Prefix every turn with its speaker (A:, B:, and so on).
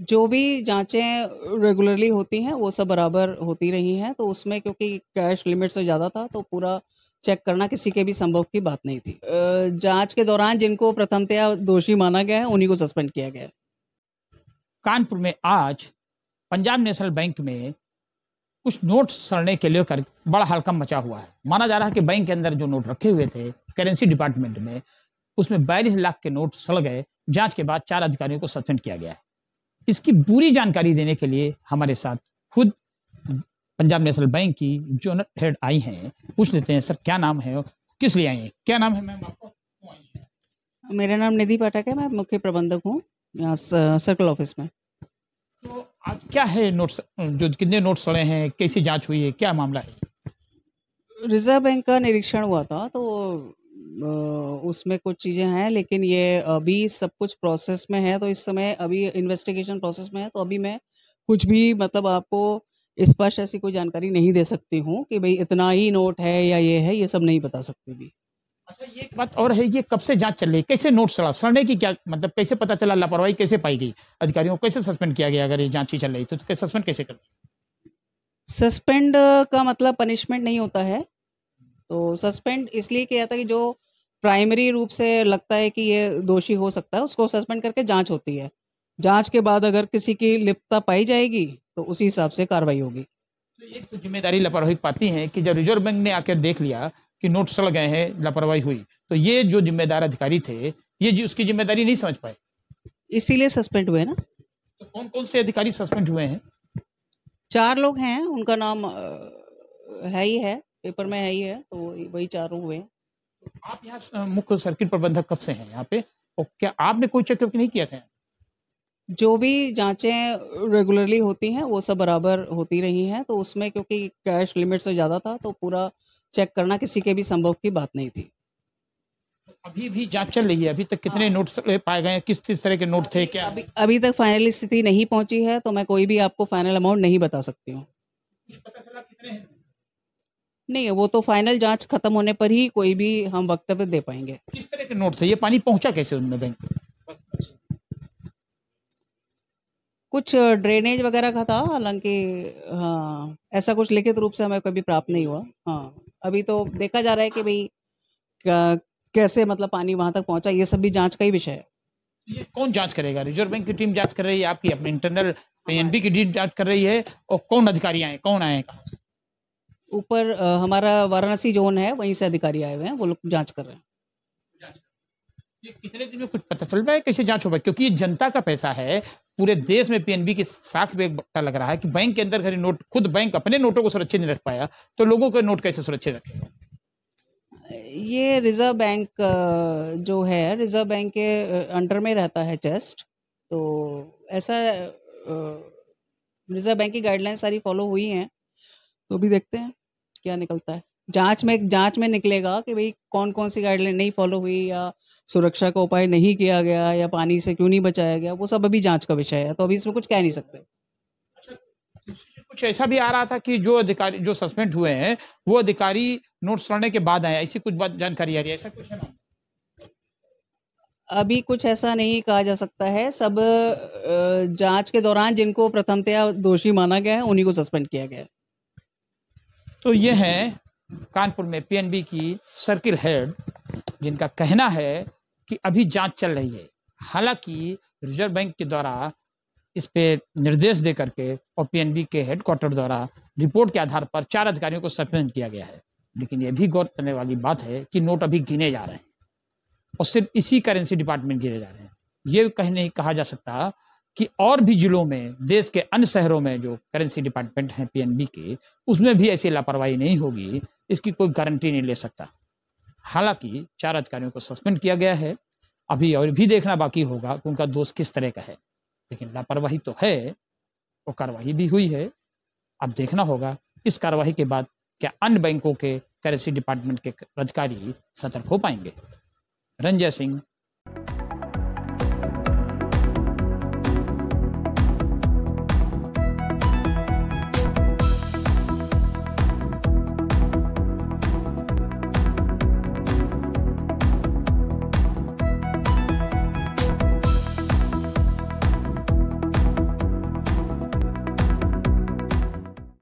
A: जो भी जाँचें रेगुलरली होती हैं, वो सब बराबर होती रही हैं, तो उसमें क्योंकि कैश लिमिट से ज़्यादा था, तो पूरा चेक करना किसी के भी संभव की बात नहीं थी। जांच जाँच के दौरान जिनको प्रथमतया दोषी माना गया है, उन्हीं को सस्पेंड किया गया कानपुर में
B: आज पंजाब नेशनल बैंक में कुछ नोट सड़ने के लेकर बड़ा हड़कंप मचा हुआ है माना जा रहा है कि बैंक के अंदर जो नोट रखे हुए थे करेंसी डिपार्टमेंट में उसमें बयालीस लाख के नोट सड़ गए जांच के बाद चार अधिकारियों को सस्पेंड किया गया है इसकी पूरी जानकारी देने के लिए हमारे साथ खुद पंजाब नेशनल बैंक की जो हेड आई हैं पूछ लेते हैं सर क्या नाम है किस लिए आई हैं क्या नाम है मैम
A: आपको मेरा नाम निधि पाठक है मैं मुख्य प्रबंधक हूँ यहाँ सर्कल ऑफिस में
B: तो आज क्या है नोट्स जो कितने नोट्स सड़े हैं कैसी जांच हुई है क्या मामला
A: है रिजर्व बैंक का निरीक्षण हुआ था तो उसमें कुछ चीज़ें हैं लेकिन ये अभी सब कुछ प्रोसेस में है तो इस समय अभी इन्वेस्टिगेशन प्रोसेस में है तो अभी मैं कुछ भी मतलब आपको स्पष्ट ऐसी कोई जानकारी नहीं दे सकती हूँ कि भाई इतना ही नोट है या ये है ये सब नहीं बता सकती भी अच्छा ये बात और है ये
B: कब से जांच चल रही है कैसे नोट चला सड़ने की क्या मतलब कैसे पता चला लापरवाही कैसे पाई गई अधिकारियों को कैसे सस्पेंड किया गया अगर ये जांच ही चल रही तो, तो सस्पेंड कैसे कर
A: सस्पेंड का मतलब पनिशमेंट नहीं होता है तो सस्पेंड इसलिए किया था कि जो प्राइमरी रूप से लगता है कि ये दोषी हो सकता है उसको सस्पेंड करके जांच होती है जांच के बाद अगर किसी की लिप्तता पाई जाएगी तो उसी हिसाब से कार्रवाई होगी तो
B: एक तो जिम्मेदारी लापरवाही पाती है कि जब रिजर्व बैंक ने आकर देख लिया कि नोट सड़ गए हैं लापरवाही हुई तो ये जो जिम्मेदार अधिकारी थे ये उसकी जिम्मेदारी नहीं समझ पाए
A: इसीलिए सस्पेंड हुए
B: ना तो कौन कौन से अधिकारी सस्पेंड हुए हैं
A: चार लोग हैं उनका नाम है ही है पेपर में है ही है तो वही चारों हुए हैं आप यहाँ मुख्य सर्किट प्रबंधक कब से हैं यहाँ पे और क्या आपने कोई चेकअप नहीं किया था जो भी जांचें रेगुलरली होती हैं वो सब बराबर होती रही हैं तो उसमें क्योंकि कैश लिमिट से ज़्यादा था तो पूरा चेक करना किसी के भी संभव की बात नहीं थी
B: अभी भी जांच चल रही है अभी तक कितने हाँ। नोट्स पाए गए किस किस तरह के नोट थे क्या अभी
A: अभी तक फाइनल स्थिति नहीं पहुंची है तो मैं कोई भी आपको फाइनल अमाउंट नहीं बता सकती हूँ कितने नहीं वो तो फाइनल जांच खत्म होने पर ही कोई भी हम वक्तव्य दे पाएंगे किस तरह के नोट थे ये पानी पहुंचा कैसे उनमें बैंक कुछ ड्रेनेज वगैरह का था हालांकि हाँ ऐसा कुछ लिखित रूप से हमें कभी प्राप्त नहीं हुआ हाँ अभी तो देखा जा रहा है कि भाई कैसे मतलब पानी वहां तक पहुंचा ये सब भी जांच का ही विषय है
B: ये कौन जांच करेगा रिजर्व बैंक की टीम जांच कर रही है आपकी अपने इंटरनल पीएनबी की टीम जांच कर रही है और कौन अधिकारी आए कौन आए
A: ऊपर हमारा वाराणसी जोन है वहीं से अधिकारी आए हुए हैं वो लोग जांच कर रहे हैं
B: ये कितने दिन में कुछ पता चल रहा है कैसे जांच हो पाई क्योंकि ये जनता का पैसा है पूरे देश में पीएनबी की साख पे एक बट्टा लग रहा है कि बैंक के अंदर खरी नोट खुद बैंक अपने नोटों को सुरक्षित नहीं रख पाया तो लोगों के नोट कैसे सुरक्षित रखेगा
A: ये रिजर्व बैंक जो है रिजर्व बैंक के अंडर में रहता है चेस्ट तो ऐसा रिजर्व बैंक की गाइडलाइन सारी फॉलो हुई हैं तो भी देखते हैं क्या निकलता है जांच में जांच में निकलेगा कि भाई कौन कौन सी गाइडलाइन नहीं फॉलो हुई या सुरक्षा का उपाय नहीं किया गया या पानी से क्यों नहीं बचाया गया वो सब अभी जांच का विषय है तो अभी इसमें कुछ कह नहीं सकते अच्छा,
B: कुछ ऐसा भी आ रहा था कि जो अधिकारी जो सस्पेंड हुए हैं वो अधिकारी नोट्स लड़ने के बाद आया ऐसी कुछ बात जानकारी आ रही है ऐसा कुछ है ना
A: अभी कुछ ऐसा नहीं कहा जा सकता है सब जांच के दौरान जिनको प्रथमतया दोषी माना गया है उन्हीं को सस्पेंड किया गया है
B: तो ये हैं कानपुर में पीएनबी की सर्किल हेड जिनका कहना है कि अभी जांच चल रही है हालांकि रिजर्व बैंक के द्वारा इस पे निर्देश दे करके और पीएनबी के हेडक्वार्टर द्वारा रिपोर्ट के आधार पर चार अधिकारियों को सस्पेंड किया गया है लेकिन यह भी गौर करने वाली बात है कि नोट अभी गिने जा रहे हैं और सिर्फ इसी करेंसी डिपार्टमेंट गिने जा रहे हैं ये कहीं नहीं कहा जा सकता कि और भी जिलों में देश के अन्य शहरों में जो करेंसी डिपार्टमेंट हैं पीएनबी के उसमें भी ऐसी लापरवाही नहीं होगी इसकी कोई गारंटी नहीं ले सकता हालांकि चार अधिकारियों को सस्पेंड किया गया है अभी और भी देखना बाकी होगा कि उनका दोष किस तरह का है लेकिन लापरवाही तो है और कार्रवाई भी हुई है अब देखना होगा इस कार्रवाई के बाद क्या अन्य बैंकों के करेंसी डिपार्टमेंट के अधिकारी सतर्क हो पाएंगे रंजय सिंह